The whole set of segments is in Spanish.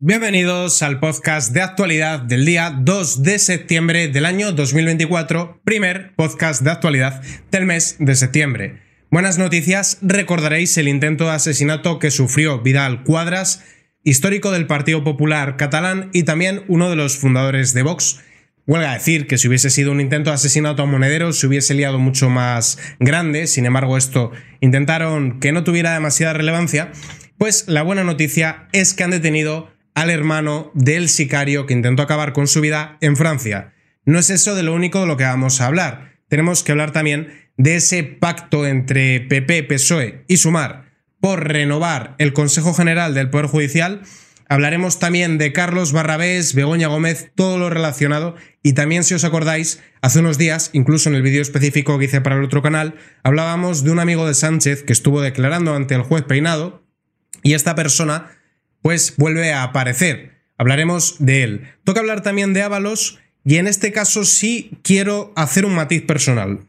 Bienvenidos al podcast de actualidad del día 2 de septiembre del año 2024, primer podcast de actualidad del mes de septiembre. Buenas noticias, recordaréis el intento de asesinato que sufrió Vidal Cuadras, histórico del Partido Popular catalán y también uno de los fundadores de Vox. Huelga decir que si hubiese sido un intento de asesinato a Monedero se hubiese liado mucho más grande, sin embargo esto intentaron que no tuviera demasiada relevancia, pues la buena noticia es que han detenido al hermano del sicario que intentó acabar con su vida en Francia. No es eso de lo único de lo que vamos a hablar. Tenemos que hablar también de ese pacto entre PP, PSOE y Sumar por renovar el Consejo General del Poder Judicial. Hablaremos también de Carlos Barrabés, Begoña Gómez, todo lo relacionado. Y también, si os acordáis, hace unos días, incluso en el vídeo específico que hice para el otro canal, hablábamos de un amigo de Sánchez que estuvo declarando ante el juez Peinado. Y esta persona pues vuelve a aparecer. Hablaremos de él. Toca hablar también de Ábalos y en este caso sí quiero hacer un matiz personal.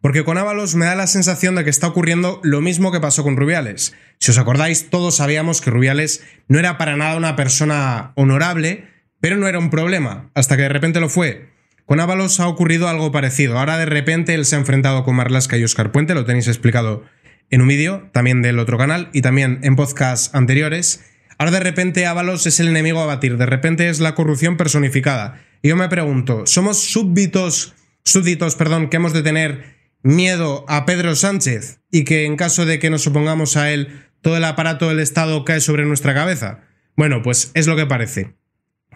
Porque con Ábalos me da la sensación de que está ocurriendo lo mismo que pasó con Rubiales. Si os acordáis, todos sabíamos que Rubiales no era para nada una persona honorable, pero no era un problema, hasta que de repente lo fue. Con Ábalos ha ocurrido algo parecido. Ahora de repente él se ha enfrentado con Marlasca y Oscar Puente, lo tenéis explicado en un vídeo, también del otro canal y también en podcasts anteriores. Ahora de repente Ábalos es el enemigo a batir, de repente es la corrupción personificada. Y yo me pregunto, ¿somos súbditos, súbditos, perdón, que hemos de tener miedo a Pedro Sánchez y que en caso de que nos opongamos a él, todo el aparato del Estado cae sobre nuestra cabeza? Bueno, pues es lo que parece.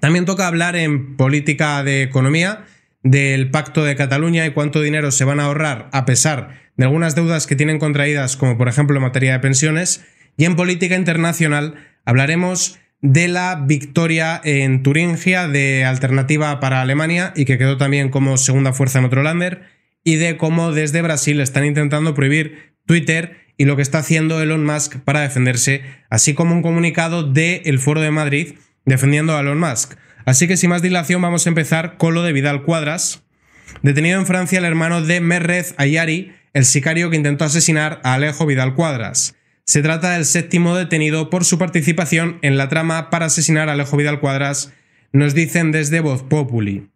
También toca hablar en política de economía del Pacto de Cataluña y cuánto dinero se van a ahorrar a pesar de algunas deudas que tienen contraídas, como por ejemplo en materia de pensiones, y en política internacional Hablaremos de la victoria en Turingia de alternativa para Alemania y que quedó también como segunda fuerza en otro lander y de cómo desde Brasil están intentando prohibir Twitter y lo que está haciendo Elon Musk para defenderse, así como un comunicado del el Foro de Madrid defendiendo a Elon Musk. Así que sin más dilación vamos a empezar con lo de Vidal Cuadras. Detenido en Francia el hermano de Merrez Ayari, el sicario que intentó asesinar a Alejo Vidal Cuadras. Se trata del séptimo detenido por su participación en la trama para asesinar a Alejo Vidal Cuadras, nos dicen desde Voz Populi,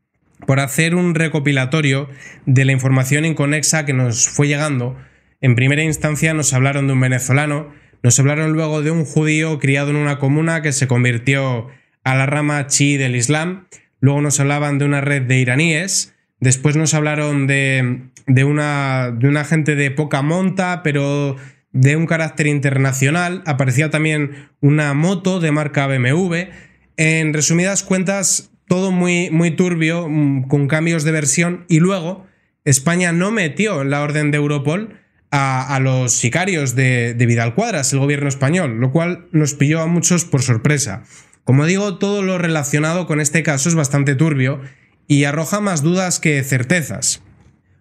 por hacer un recopilatorio de la información inconexa que nos fue llegando. En primera instancia nos hablaron de un venezolano, nos hablaron luego de un judío criado en una comuna que se convirtió a la rama chi del Islam, luego nos hablaban de una red de iraníes, después nos hablaron de, una, de una gente de poca monta, pero de un carácter internacional, aparecía también una moto de marca BMW. En resumidas cuentas, todo muy, muy turbio, mm, con cambios de versión, y luego España no metió en la orden de Europol a, los sicarios de, de Vidal Cuadras, el gobierno español, lo cual nos pilló a muchos por sorpresa. Como digo, todo lo relacionado con este caso es bastante turbio y arroja más dudas que certezas.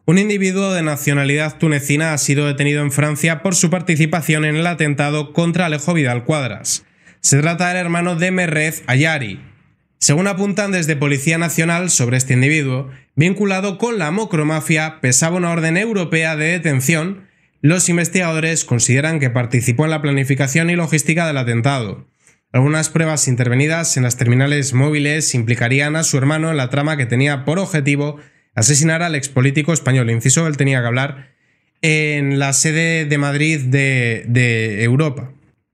Un individuo de nacionalidad tunecina ha sido detenido en Francia por su participación en el atentado contra Alejo Vidal Cuadras. Se trata del hermano de Merrez Ayari. Según apuntan desde Policía Nacional sobre este individuo, vinculado con la mocromafia, pesaba una orden europea de detención. Los investigadores consideran que participó en la planificación y logística del atentado. Algunas pruebas intervenidas en las terminales móviles implicarían a su hermano en la trama que tenía por objetivo Asesinar al expolítico español. Inciso, él tenía que hablar en la sede de Madrid de, Europa.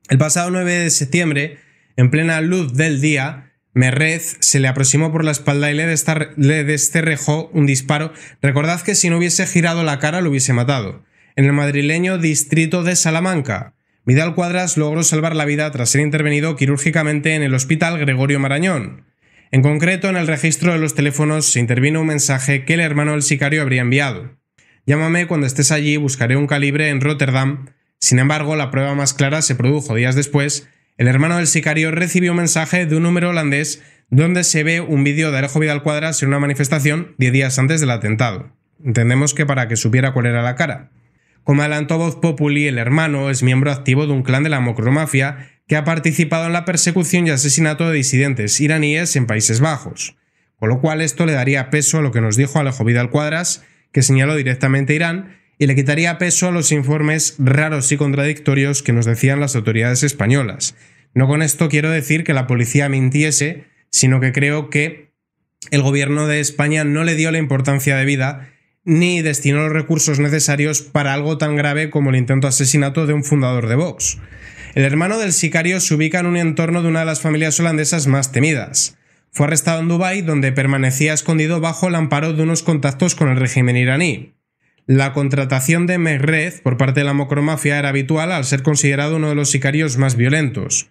El pasado 9 de septiembre, en plena luz del día, Merrez se le aproximó por la espalda y le, le desterrejó un disparo. Recordad que si no hubiese girado la cara lo hubiese matado. En el madrileño distrito de Salamanca. Vidal Cuadras logró salvar la vida tras ser intervenido quirúrgicamente en el Hospital Gregorio Marañón. En concreto, en el registro de los teléfonos se intervino un mensaje que el hermano del sicario habría enviado. Llámame cuando estés allí, buscaré un calibre en Rotterdam. Sin embargo, la prueba más clara se produjo días después. El hermano del sicario recibió un mensaje de un número holandés donde se ve un vídeo de Alejo Vidal Cuadras en una manifestación 10 días antes del atentado. Entendemos que para que supiera cuál era la cara. Como adelantó Voz Populi, el hermano es miembro activo de un clan de la mocromafia que ha participado en la persecución y asesinato de disidentes iraníes en Países Bajos. Con lo cual esto le daría peso a lo que nos dijo Alejo Vidal Cuadras, que señaló directamente a Irán, y le quitaría peso a los informes raros y contradictorios que nos decían las autoridades españolas. No con esto quiero decir que la policía mintiese, sino que creo que el gobierno de España no le dio la importancia de vida ni destinó los recursos necesarios para algo tan grave como el intento asesinato de un fundador de Vox. El hermano del sicario se ubica en un entorno de una de las familias holandesas más temidas. Fue arrestado en Dubái, donde permanecía escondido bajo el amparo de unos contactos con el régimen iraní. La contratación de Mehred por parte de la mocromafia era habitual al ser considerado uno de los sicarios más violentos.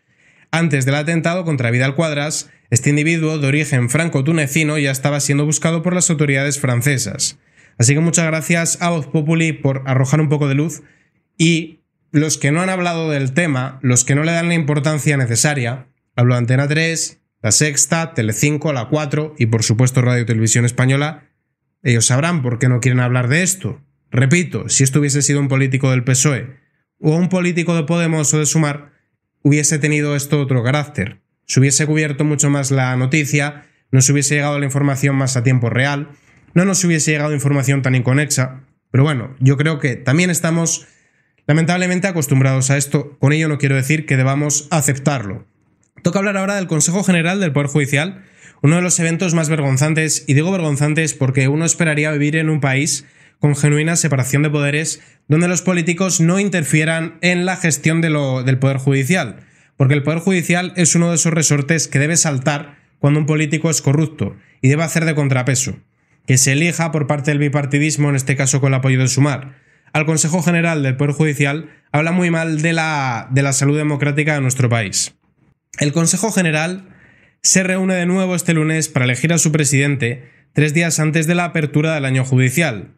Antes del atentado contra Vidal Cuadras, este individuo de origen franco-tunecino ya estaba siendo buscado por las autoridades francesas. Así que muchas gracias a Voz Populi por arrojar un poco de luz y los que no han hablado del tema, los que no le dan la importancia necesaria, hablo de Antena 3, La Sexta, Telecinco, La 4 y por supuesto Radio Televisión Española, ellos sabrán por qué no quieren hablar de esto. Repito, si esto hubiese sido un político del PSOE o un político de Podemos o de Sumar, hubiese tenido esto otro carácter. Se hubiese cubierto mucho más la noticia, se hubiese llegado la información más a tiempo real, no nos hubiese llegado información tan inconexa. Pero bueno, yo creo que también estamos lamentablemente acostumbrados a esto. Con ello no quiero decir que debamos aceptarlo. Toca hablar ahora del Consejo General del Poder Judicial, uno de los eventos más vergonzantes, y digo vergonzantes porque uno esperaría vivir en un país con genuina separación de poderes, donde los políticos no interfieran en la gestión del Poder Judicial, porque el Poder Judicial es uno de esos resortes que debe saltar cuando un político es corrupto y debe hacer de contrapeso que se elija por parte del bipartidismo, en este caso con el apoyo de Sumar, al Consejo General del Poder Judicial, habla muy mal de la, de la salud democrática de nuestro país. El Consejo General se reúne de nuevo este lunes para elegir a su presidente, tres días antes de la apertura del año judicial.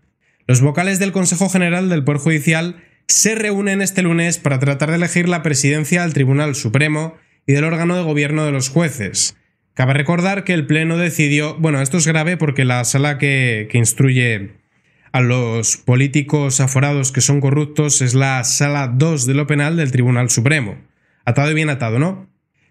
Los vocales del Consejo General del Poder Judicial se reúnen este lunes para tratar de elegir la presidencia del Tribunal Supremo y del órgano de gobierno de los jueces, Cabe recordar que el Pleno decidió, bueno, esto es grave porque la sala que, instruye a los políticos aforados que son corruptos es la sala 2 de lo penal del Tribunal Supremo. Atado y bien atado, ¿no?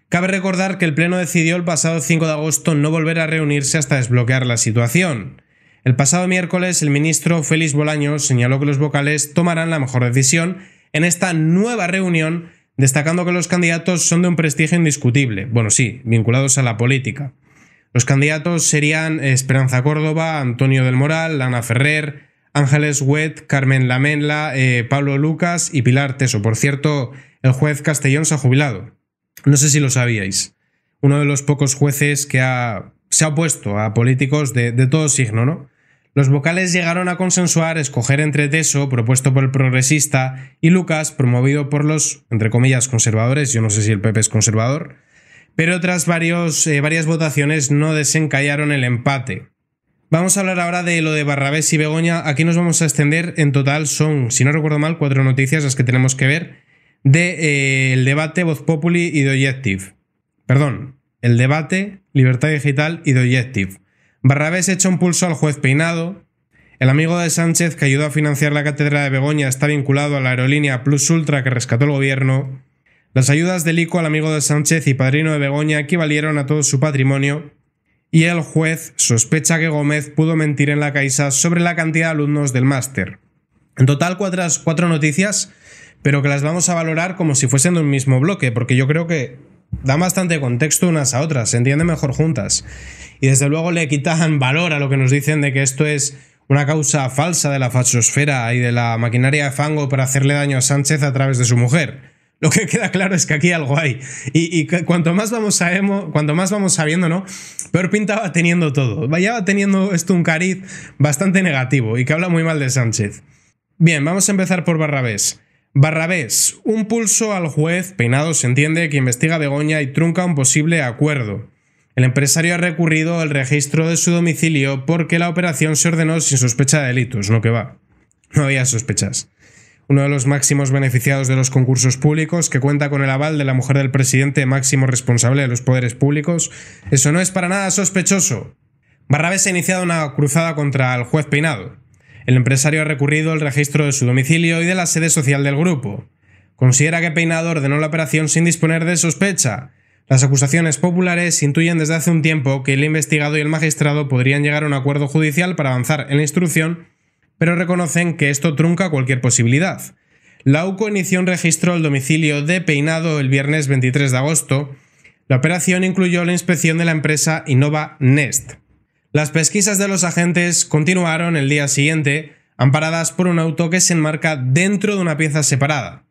Cabe recordar que el Pleno decidió el pasado 5 de agosto no volver a reunirse hasta desbloquear la situación. El pasado miércoles el ministro Félix Bolaños señaló que los vocales tomarán la mejor decisión en esta nueva reunión destacando que los candidatos son de un prestigio indiscutible, bueno, sí, vinculados a la política. Los candidatos serían Esperanza Córdoba, Antonio del Moral, Ana Ferrer, Ángeles Huet, Carmen Lamenla, eh, Pablo Lucas y Pilar Teso. Por cierto, el juez Castellón se ha jubilado. No sé si lo sabíais. Uno de los pocos jueces que se ha opuesto a políticos de, de todo signo, ¿no? los vocales llegaron a consensuar escoger entre Teso, propuesto por el progresista, y Lucas, promovido por los, entre comillas, conservadores, yo no sé si el Pepe es conservador, pero tras eh, varias votaciones no desencallaron el empate. Vamos a hablar ahora de lo de Barrabés y Begoña, aquí nos vamos a extender, en total son, si no recuerdo mal, cuatro noticias las que tenemos que ver, del eh, debate Voz Populi y de Objective. Perdón, el debate Libertad Digital y de Objective. Barrabés echa un pulso al juez Peinado. El amigo de Sánchez que ayudó a financiar la cátedra de Begoña está vinculado a la aerolínea Plus Ultra que rescató el gobierno. Las ayudas de Lico al amigo de Sánchez y padrino de Begoña equivalieron a todo su patrimonio. Y el juez sospecha que Gómez pudo mentir en la Caixa sobre la cantidad de alumnos del máster. En total, cuatro noticias, pero que las vamos a valorar como si fuesen de un mismo bloque, porque yo creo que Da bastante contexto unas a otras, se entiende mejor juntas. Y desde luego le quitan valor a lo que nos dicen de que esto es una causa falsa de la fachosfera y de la maquinaria de fango para hacerle daño a Sánchez a través de su mujer. Lo que queda claro es que aquí algo hay. Y, cuanto, más vamos cuanto más vamos sabiendo, ¿no? Peor pinta va teniendo todo. Vaya va teniendo esto un cariz bastante negativo y que habla muy mal de Sánchez. Bien, vamos a empezar por Barrabés. Barrabés, un pulso al juez, Peinado se entiende que investiga Begoña y trunca un posible acuerdo. El empresario ha recurrido al registro de su domicilio porque la operación se ordenó sin sospecha de delitos, no que va. No había sospechas. Uno de los máximos beneficiados de los concursos públicos, que cuenta con el aval de la mujer del presidente, máximo responsable de los poderes públicos, eso no es para nada sospechoso. Barrabés ha iniciado una cruzada contra el juez Peinado. El empresario ha recurrido al registro de su domicilio y de la sede social del grupo. Considera que Peinado ordenó la operación sin disponer de sospecha. Las acusaciones populares intuyen desde hace un tiempo que el investigado y el magistrado podrían llegar a un acuerdo judicial para avanzar en la instrucción, pero reconocen que esto trunca cualquier posibilidad. La UCO inició un registro al domicilio de Peinado el viernes 23 de agosto. La operación incluyó la inspección de la empresa Innova Nest. Las pesquisas de los agentes continuaron el día siguiente, amparadas por un auto que se enmarca dentro de una pieza separada.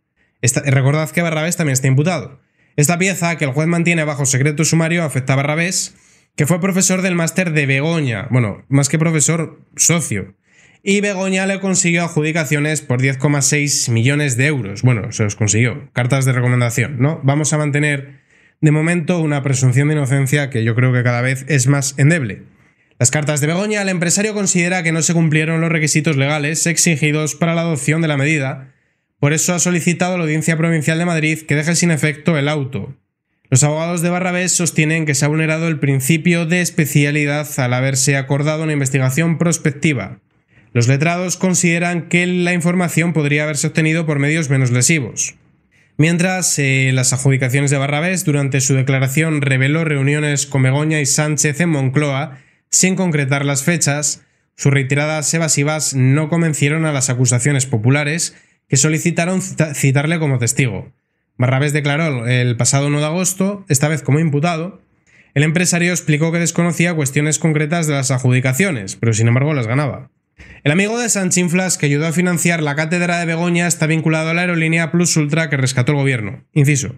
recordad que Barrabés también está imputado. Esta pieza, que el juez mantiene bajo secreto sumario, afecta a Barrabés, que fue profesor del máster de Begoña, bueno, más que profesor, socio. Y Begoña le consiguió adjudicaciones por 10,6 millones de euros. Bueno, se los consiguió. Cartas de recomendación, ¿no? Vamos a mantener, de momento, una presunción de inocencia que yo creo que cada vez es más endeble. Las cartas de Begoña, el empresario considera que no se cumplieron los requisitos legales exigidos para la adopción de la medida, por eso ha solicitado a la Audiencia Provincial de Madrid que deje sin efecto el auto. Los abogados de Barrabés sostienen que se ha vulnerado el principio de especialidad al haberse acordado una investigación prospectiva. Los letrados consideran que la información podría haberse obtenido por medios menos lesivos. Mientras, las adjudicaciones de Barrabés durante su declaración reveló reuniones con Begoña y Sánchez en Moncloa sin concretar las fechas, sus retiradas evasivas no convencieron a las acusaciones populares que solicitaron citarle como testigo. Barrabés declaró el pasado 1 de agosto, esta vez como imputado. El empresario explicó que desconocía cuestiones concretas de las adjudicaciones, pero sin embargo las ganaba. El amigo de Sanchinflas que ayudó a financiar la cátedra de Begoña está vinculado a la aerolínea Plus Ultra que rescató el gobierno. Inciso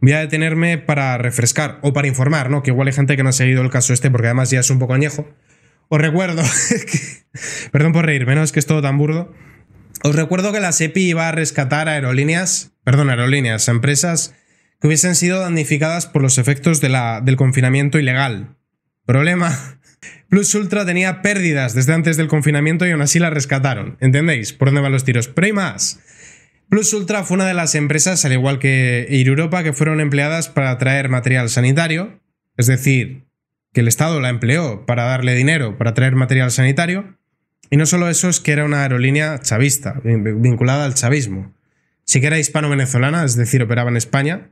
voy a detenerme para refrescar o para informar, ¿no? Que igual hay gente que no ha seguido el caso este porque además ya es un poco añejo. Os recuerdo, que, perdón por reírme, ¿no? Es que es todo tan burdo. Os recuerdo que la SEPI iba a rescatar aerolíneas, perdón, aerolíneas, empresas que hubiesen sido damnificadas por los efectos de del confinamiento ilegal. Problema. Plus Ultra tenía pérdidas desde antes del confinamiento y aún así la rescataron. ¿Entendéis? ¿Por dónde van los tiros? Pero hay Plus Ultra fue una de las empresas, al igual que Ir Europa, que fueron empleadas para traer material sanitario, es decir, que el Estado la empleó para darle dinero, para traer material sanitario, y no solo eso, es que era una aerolínea chavista, vinculada al chavismo. Sí que era hispano-venezolana, es decir, operaba en España,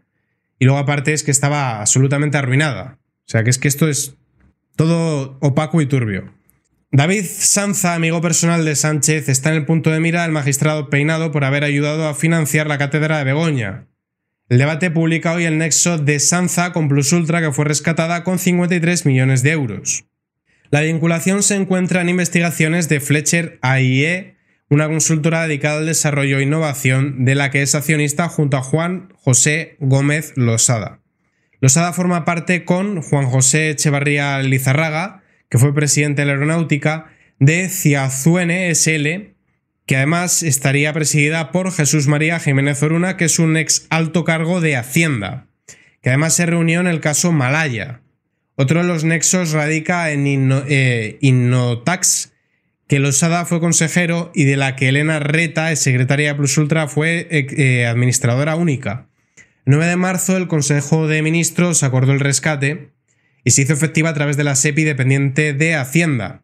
y luego aparte es que estaba absolutamente arruinada. O sea, que es que esto es todo opaco y turbio. David Sanza, amigo personal de Sánchez, está en el punto de mira del magistrado Peinado por haber ayudado a financiar la cátedra de Begoña. El debate publica hoy el nexo de Sanza con Plus Ultra que fue rescatada con 53 millones de euros. La vinculación se encuentra en investigaciones de Fletcher AIE, una consultora dedicada al desarrollo e innovación de la que es accionista junto a Juan José Gómez Losada. Losada forma parte con Juan José Echevarría Lizarraga, que fue presidente de la aeronáutica, de Ciazuene SL, que además estaría presidida por Jesús María Jiménez Oruna, que es un ex alto cargo de Hacienda, que además se reunió en el caso Malaya. Otro de los nexos radica en Inno, eh, Innotax, que Losada fue consejero y de la que Elena Reta, secretaria de Plus Ultra, fue eh, administradora única. El 9 de marzo el Consejo de Ministros acordó el rescate y se hizo efectiva a través de la SEPI dependiente de Hacienda.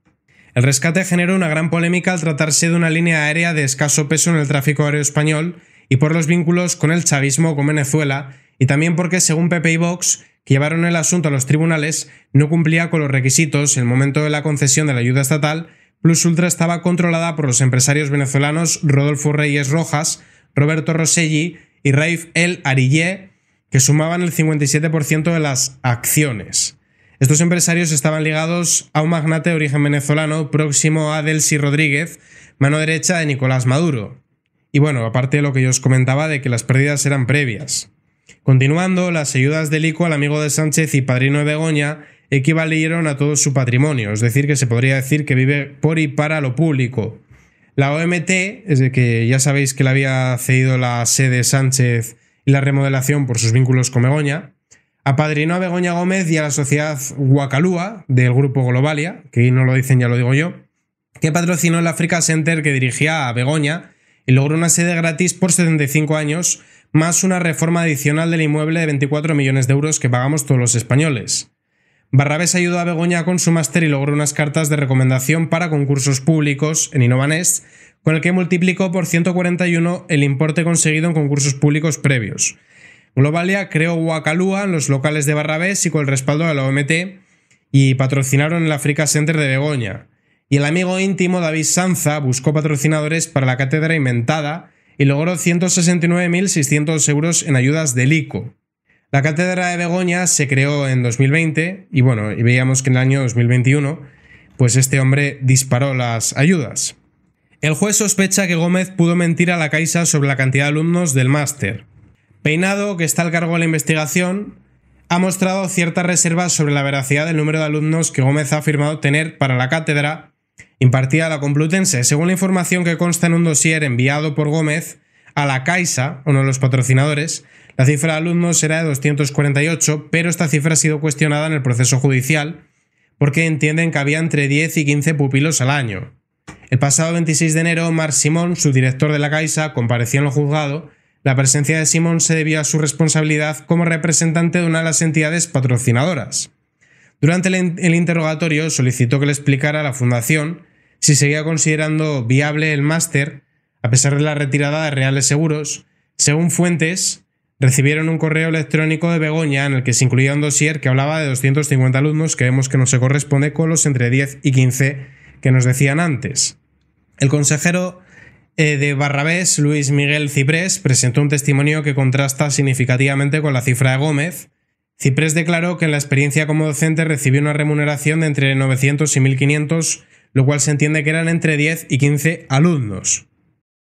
El rescate generó una gran polémica al tratarse de una línea aérea de escaso peso en el tráfico aéreo español y por los vínculos con el chavismo con Venezuela, y también porque, según PP y Vox, que llevaron el asunto a los tribunales, no cumplía con los requisitos en el momento de la concesión de la ayuda estatal, Plus Ultra estaba controlada por los empresarios venezolanos Rodolfo Reyes Rojas, Roberto Rosselli y Raif El Arillé, que sumaban el 57% de las acciones. Estos empresarios estaban ligados a un magnate de origen venezolano próximo a Delcy Rodríguez, mano derecha de Nicolás Maduro. Y bueno, aparte de lo que yo os comentaba de que las pérdidas eran previas. Continuando, las ayudas del ICO al amigo de Sánchez y padrino de Begoña equivalieron a todo su patrimonio, es decir, que se podría decir que vive por y para lo público. La OMT, es de que ya sabéis que le había cedido la sede Sánchez y la remodelación por sus vínculos con Begoña, Apadrinó a Begoña Gómez y a la sociedad Guacalúa del grupo Globalia, que no lo dicen, ya lo digo yo, que patrocinó el Africa Center que dirigía a Begoña y logró una sede gratis por 75 años, más una reforma adicional del inmueble de 24 millones de euros que pagamos todos los españoles. Barrabés ayudó a Begoña con su máster y logró unas cartas de recomendación para concursos públicos en Innovanés, con el que multiplicó por 141 el importe conseguido en concursos públicos previos. Globalia creó en los locales de Barrabés y con el respaldo de la OMT, y patrocinaron el Africa Center de Begoña. Y el amigo íntimo David Sanza buscó patrocinadores para la cátedra inventada y logró 169.600 euros en ayudas del ICO. La cátedra de Begoña se creó en 2020 y bueno, y veíamos que en el año 2021 pues este hombre disparó las ayudas. El juez sospecha que Gómez pudo mentir a la Caixa sobre la cantidad de alumnos del máster. Peinado, que está al cargo de la investigación, ha mostrado ciertas reservas sobre la veracidad del número de alumnos que Gómez ha afirmado tener para la cátedra impartida a la Complutense. Según la información que consta en un dossier enviado por Gómez a la Caixa, uno de los patrocinadores, la cifra de alumnos era de 248, pero esta cifra ha sido cuestionada en el proceso judicial porque entienden que había entre 10 y 15 pupilos al año. El pasado 26 de enero, Mar Simón, su director de la Caixa, compareció en lo juzgado la presencia de Simón se debió a su responsabilidad como representante de una de las entidades patrocinadoras. Durante el, interrogatorio solicitó que le explicara a la fundación si seguía considerando viable el máster a pesar de la retirada de Reales Seguros. Según fuentes, recibieron un correo electrónico de Begoña en el que se incluía un dossier que hablaba de 250 alumnos que vemos que no se corresponde con los entre 10 y 15 que nos decían antes. El consejero eh, de Barrabés, Luis Miguel Ciprés, presentó un testimonio que contrasta significativamente con la cifra de Gómez. Ciprés declaró que en la experiencia como docente recibió una remuneración de entre 900 y 1500, lo cual se entiende que eran entre 10 y 15 alumnos.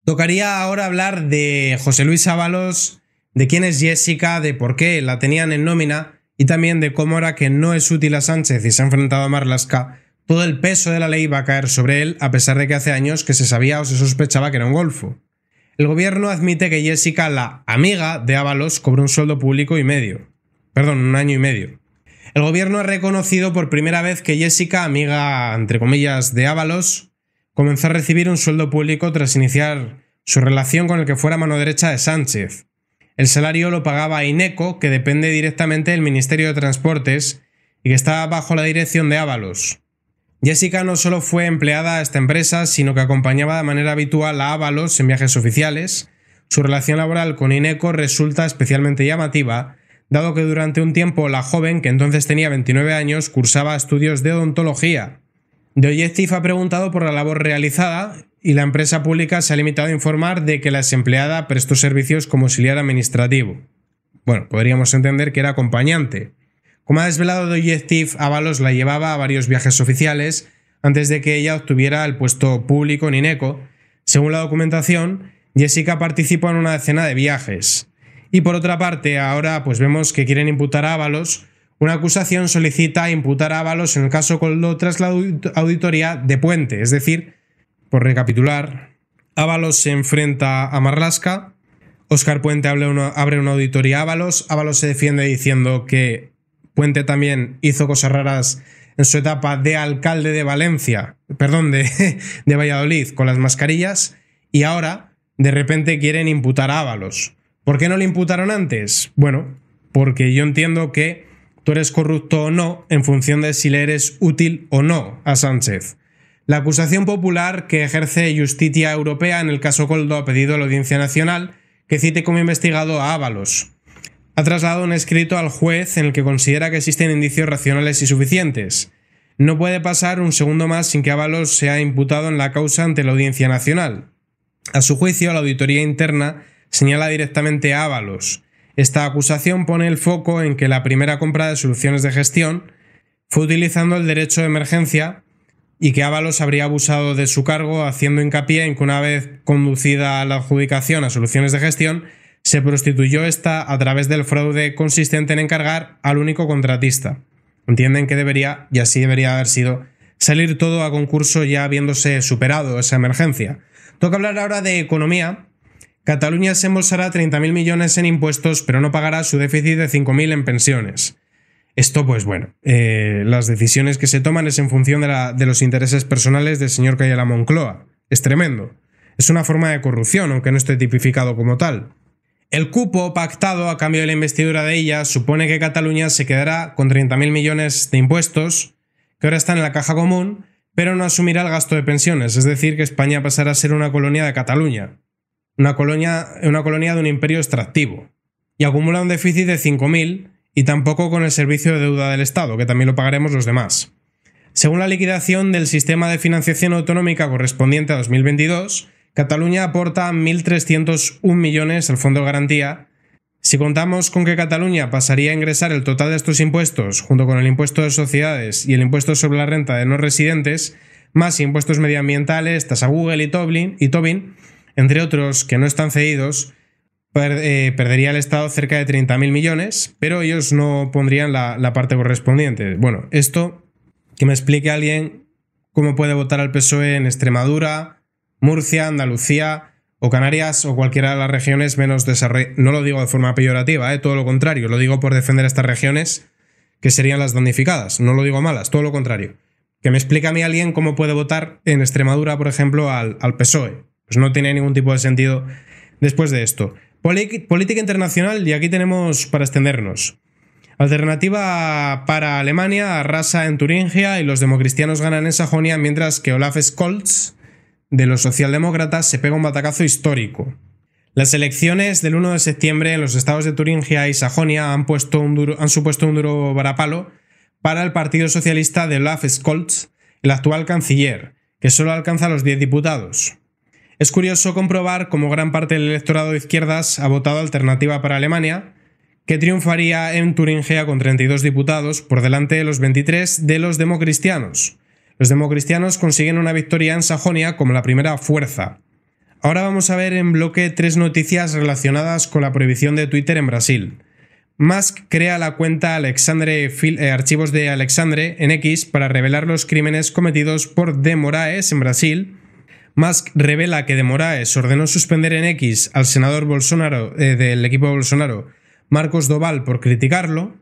Tocaría ahora hablar de José Luis Ábalos, de quién es Jessica, de por qué la tenían en nómina y también de cómo era que no es útil a Sánchez y se ha enfrentado a Marlaska todo el peso de la ley va a caer sobre él, a pesar de que hace años que se sabía o se sospechaba que era un golfo. El gobierno admite que Jessica, la amiga de Ábalos, cobró un sueldo público y medio. Perdón, un año y medio. El gobierno ha reconocido por primera vez que Jessica, amiga entre comillas de Ábalos, comenzó a recibir un sueldo público tras iniciar su relación con el que fuera mano derecha de Sánchez. El salario lo pagaba INECO, que depende directamente del Ministerio de Transportes y que está bajo la dirección de Ábalos. Jessica no solo fue empleada a esta empresa, sino que acompañaba de manera habitual a Avalos en viajes oficiales. Su relación laboral con Ineco resulta especialmente llamativa, dado que durante un tiempo la joven, que entonces tenía 29 años, cursaba estudios de odontología. De Objective ha preguntado por la labor realizada y la empresa pública se ha limitado a informar de que la desempleada prestó servicios como auxiliar administrativo. Bueno, podríamos entender que era acompañante. Como ha desvelado The Objective, Ábalos la llevaba a varios viajes oficiales antes de que ella obtuviera el puesto público en INECO. Según la documentación, Jessica participó en una decena de viajes. Y por otra parte, ahora pues vemos que quieren imputar a Ábalos. Una acusación solicita imputar a Ábalos en el caso Coldo tras la auditoría de Puente. Es decir, por recapitular, Ábalos se enfrenta a Marlasca, Oscar Puente abre una, abre una auditoría a Ábalos, Ábalos se defiende diciendo que Puente también hizo cosas raras en su etapa de alcalde de Valencia, perdón, de, Valladolid con las mascarillas y ahora de repente quieren imputar a Ábalos. ¿Por qué no le imputaron antes? Bueno, porque yo entiendo que tú eres corrupto o no en función de si le eres útil o no a Sánchez. La acusación popular que ejerce justicia Europea en el caso Coldo ha pedido a la Audiencia Nacional que cite como investigado a Ábalos ha trasladado un escrito al juez en el que considera que existen indicios racionales y suficientes. No puede pasar un segundo más sin que Ábalos sea imputado en la causa ante la Audiencia Nacional. A su juicio, la auditoría interna señala directamente a Ábalos. Esta acusación pone el foco en que la primera compra de soluciones de gestión fue utilizando el derecho de emergencia y que Ábalos habría abusado de su cargo haciendo hincapié en que una vez conducida la adjudicación a soluciones de gestión, se prostituyó esta a través del fraude consistente en encargar al único contratista. Entienden que debería, y así debería haber sido, salir todo a concurso ya habiéndose superado esa emergencia. Toca hablar ahora de economía. Cataluña se embolsará 30.000 millones en impuestos, pero no pagará su déficit de 5.000 en pensiones. Esto, pues bueno, eh, las decisiones que se toman es en función de, los intereses personales del señor Calle Moncloa. Es tremendo. Es una forma de corrupción, aunque no esté tipificado como tal. El cupo pactado a cambio de la investidura de ella supone que Cataluña se quedará con 30.000 millones de impuestos, que ahora están en la caja común, pero no asumirá el gasto de pensiones, es decir, que España pasará a ser una colonia de Cataluña, una colonia, una colonia de un imperio extractivo, y acumula un déficit de 5.000 y tampoco con el servicio de deuda del Estado, que también lo pagaremos los demás. Según la liquidación del sistema de financiación autonómica correspondiente a 2022, Cataluña aporta 1.301 millones al Fondo de Garantía. Si contamos con que Cataluña pasaría a ingresar el total de estos impuestos, junto con el impuesto de sociedades y el impuesto sobre la renta de no residentes, más impuestos medioambientales, tasa Google y Tobin, entre otros que no están cedidos, eh, perdería el Estado cerca de 30.000 millones, pero ellos no pondrían la, la parte correspondiente. Bueno, esto que me explique alguien cómo puede votar al PSOE en Extremadura, Murcia, Andalucía o Canarias o cualquiera de las regiones menos desarrolladas. No lo digo de forma peyorativa, eh, todo lo contrario, lo digo por defender estas regiones que serían las damnificadas, no lo digo malas, todo lo contrario. Que me explique a mí alguien cómo puede votar en Extremadura, por ejemplo, al, PSOE. Pues no tiene ningún tipo de sentido después de esto. política internacional, y aquí tenemos para extendernos. Alternativa para Alemania, arrasa en Turingia y los democristianos ganan en Sajonia, mientras que Olaf Scholz de los socialdemócratas se pega un batacazo histórico. Las elecciones del 1 de septiembre en los estados de Turingia y Sajonia han, puesto han supuesto un duro varapalo para el Partido Socialista de Olaf Scholz, el actual canciller, que solo alcanza los 10 diputados. Es curioso comprobar cómo gran parte del electorado de izquierdas ha votado alternativa para Alemania, que triunfaría en Turingia con 32 diputados por delante de los 23 de los democristianos, los democristianos consiguen una victoria en Sajonia como la primera fuerza. Ahora vamos a ver en bloque tres noticias relacionadas con la prohibición de Twitter en Brasil. Musk crea la cuenta Alexandre eh, Archivos de Alexandre en X para revelar los crímenes cometidos por De Moraes en Brasil. Musk revela que De Moraes ordenó suspender en X al senador Bolsonaro eh, del equipo Bolsonaro, Marcos Doval, por criticarlo.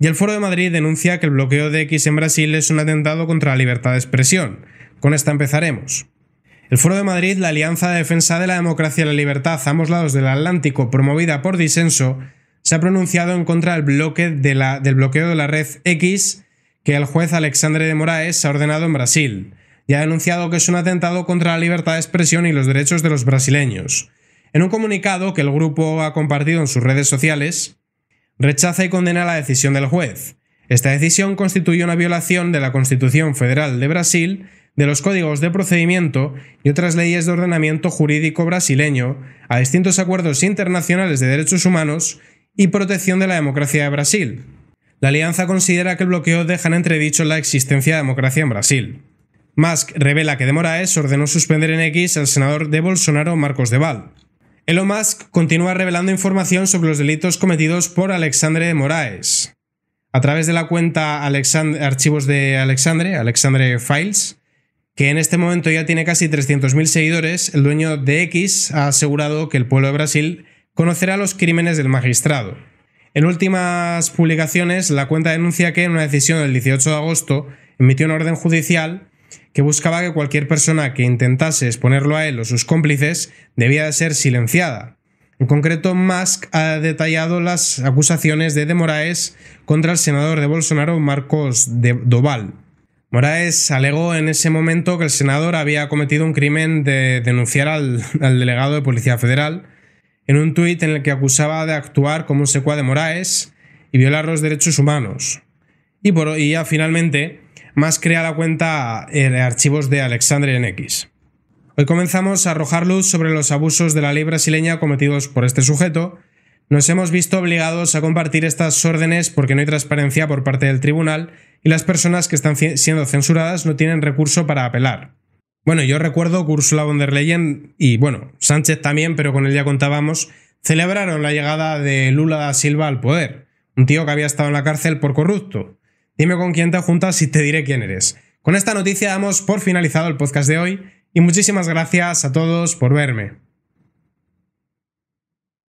Y el Foro de Madrid denuncia que el bloqueo de X en Brasil es un atentado contra la libertad de expresión. Con esta empezaremos. El Foro de Madrid, la Alianza de Defensa de la Democracia y la Libertad a ambos lados del Atlántico, promovida por Disenso, se ha pronunciado en contra del, bloqueo de la red X que el juez Alexandre de Moraes ha ordenado en Brasil, y ha denunciado que es un atentado contra la libertad de expresión y los derechos de los brasileños. En un comunicado que el grupo ha compartido en sus redes sociales, rechaza y condena la decisión del juez. Esta decisión constituye una violación de la Constitución Federal de Brasil, de los códigos de procedimiento y otras leyes de ordenamiento jurídico brasileño, a distintos acuerdos internacionales de derechos humanos y protección de la democracia de Brasil. La alianza considera que el bloqueo deja en entredicho la existencia de democracia en Brasil. Musk revela que de Moraes ordenó suspender en X al senador de Bolsonaro Marcos de Val. Elon Musk continúa revelando información sobre los delitos cometidos por Alexandre Moraes. A través de la cuenta Archivos de Alexandre, Alexandre Files, que en este momento ya tiene casi 300.000 seguidores, el dueño de X ha asegurado que el pueblo de Brasil conocerá los crímenes del magistrado. En últimas publicaciones, la cuenta denuncia que en una decisión del 18 de agosto emitió una orden judicial que buscaba que cualquier persona que intentase exponerlo a él o sus cómplices debía de ser silenciada. En concreto, Musk ha detallado las acusaciones de De Moraes contra el senador de Bolsonaro Marcos de Doval. Moraes alegó en ese momento que el senador había cometido un crimen de denunciar al, delegado de Policía Federal en un tuit en el que acusaba de actuar como un secua de Moraes y violar los derechos humanos. Y, por, y ya finalmente, más crea la cuenta de archivos de Alexandre en X. Hoy comenzamos a arrojar luz sobre los abusos de la ley brasileña cometidos por este sujeto. Nos hemos visto obligados a compartir estas órdenes porque no hay transparencia por parte del tribunal y las personas que están siendo censuradas no tienen recurso para apelar. Bueno, yo recuerdo que Ursula von der Leyen y, bueno, Sánchez también, pero con él ya contábamos, celebraron la llegada de Lula da Silva al poder, un tío que había estado en la cárcel por corrupto. Dime con quién te juntas y te diré quién eres. Con esta noticia damos por finalizado el podcast de hoy y muchísimas gracias a todos por verme.